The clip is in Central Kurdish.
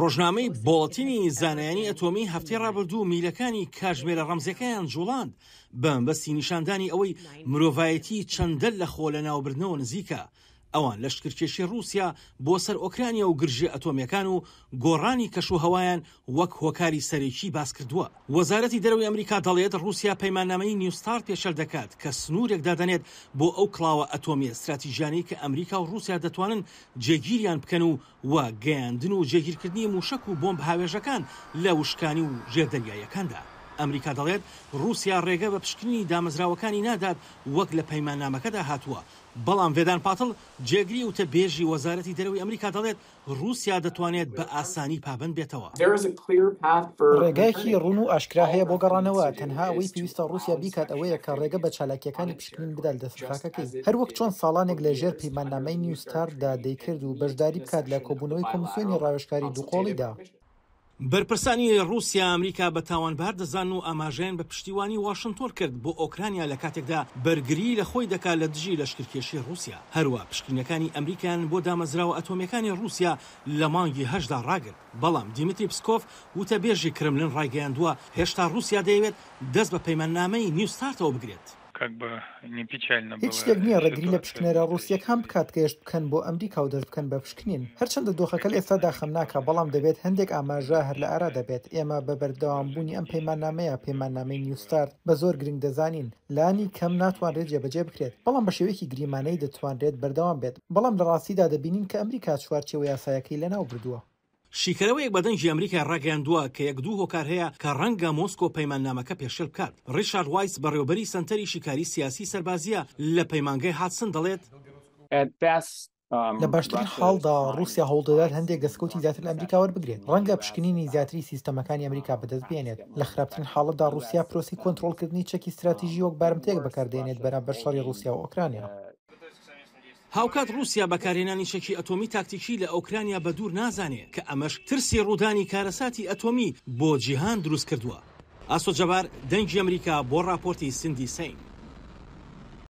ڕۆژنامەی بۆڵەتینی زانایانی ئەتۆمی هەفتەی ڕابردوو میلەکانی کاژمێرە ڕەمزەکەیان جوڵاند بەم بەستی نیشاندانی ئەوەی مرۆڤایەتی چەندەل لە خۆ لە ناوبردنەوە نزیکە ئەوان لەشکرکێشی رووسیا بۆ سەر ئۆکرانیا و گرژێ ئەتۆمیەکان و گۆڕانی کەشو هەوایان وەک هۆکاری سەرێکی باس کردووە وەزارەتی دەروی ئەمریکا دەڵێت رووسیا پەیمانامەی نیوستار پێشەل دەکات کە سنوورێک دادەنێت بۆ ئەو کلاوە ئەتۆمیە استراتیژیانی کە ئەمریکا و رووسیا دەتوانن جێگیریان بکەن و وە گەیاندن و جێگیرکردنی موشک و بۆمب هاوێژەکان لە وشکانی و ژێردەریایەکاندا. ئەمریکا دەڵێت رووسیا ڕێگە بە پشکنی دامەزراوەکانی نادات وەک لە پەیمانامەکەدا هاتووە بەڵام وێدان پاتڵ جێگری وتە بێژی وەزارەتی دەرەوەی ئەمریکا دەڵێت رووسیا دەتوانێت بە ئاسانی پابند بێتەوە ڕێگایکی ڕون و ئاشکرا هەیە بۆ گەڕانەوە تەنها ئەوەی پێویستە رووسیا بیکات ئەوەیە کە ڕێگە بە چالاکیەکانی پشکنین بدال دەستخاکەکەی هەرو وەک چۆن ساڵانێک لە ژێر پەیمانامەی نیوستاردا دەیکرد و بەشداری بکات لە کۆبوونەوەی کۆمسیۆنی ڕاوێشکاری دووقۆڵیدا بەرپرسانی رووسیا ئەمریکا بە تاوانبار دەزان و ئاماژیان بە پشتیوانی واشنگتۆر کرد بۆ ئۆکرانیا لە کاتێکدا بەرگری لە خۆی دەکا لە دژی لەشکرکێشی رووسیا هەروە پشکنیەکانی ئەمریکان بۆ دامەزراوە ئەتۆمیەکانی رووسیا لە مانگی هەشدا ڕاگرت بەڵام دیمیتری پسکۆف وتە بێژی کرملن ڕایگەیاندووە هێشتا رووسیا دەیەوێت دەست بە پەیمەنامەی نیوستارتەوە بگرێت. هیچ شتێک نییە ڕگری لە پشکنێرە رووسیەک هەم بکات گەشت بکەن بۆ ئەمریکا و دەست بکەن بە پشکنین هەرچەندە دۆخەکە ئێستا داخم ناکە بەڵام دەبێت هەندێک ئاماژە هەر لە ئارا دەبێت ئێمە بە بەردەوامبوونی ئەم پەیمانامەیە پەیمانامەی نیوستار بە زۆر گرنگ دەزانین لانی کەم ناتوانرێت جێبەجێ بکرێت بەڵام بە شێوەیەکی گریمانەی دەتوانرێت بەردەوام بێت بەڵام لە ڕاستیدا دەبینین کە ئەمریکا چوارچێوە یاسایەکەی لەناو بردووە شیکەرەوە یەک بەدەنجی ئەمریکای ڕاگەیاندووە کە یەک دوو هۆکار هەیە کە ڕەنگە مۆسکۆ پەیماننامەکە پێشل کات ڕیشارد وایس بەڕێوبەری سنتەری شیکاری سیاسی سربازیە لە پەیمانگەی هاتسن دەڵێت um, لە باشترین حاڵدا رووسیا هەوڵدەدار هەندێک گەسکوتی زیاتر لە ئەمریکا وەربگرێت ڕەنگە پشکنینی زیاتری سیستەمەکانی ئەمریکا بەدەست بێنێت لە خراپترین حاڵەتدا رووسیا پرۆسی کۆنتترۆلکردنی چەکی استراتیژی وەک بارمتێک بەکاردێنێت بەرام بەر شەڕی رووسیا و ئۆکرانیا هاوکات رووسیا بەکارێنانی شەکی ئەتۆمی تاکتیکی لە ئەوکرانیا بە دوور نازانێت کە ئەمەش ترسی ڕوودانی کارەساتی ئەتۆمی بۆ جیهان دروست کردووە ئاسۆ جەبار دەنگی ئەمریکا بۆ راپۆرتی سندی سین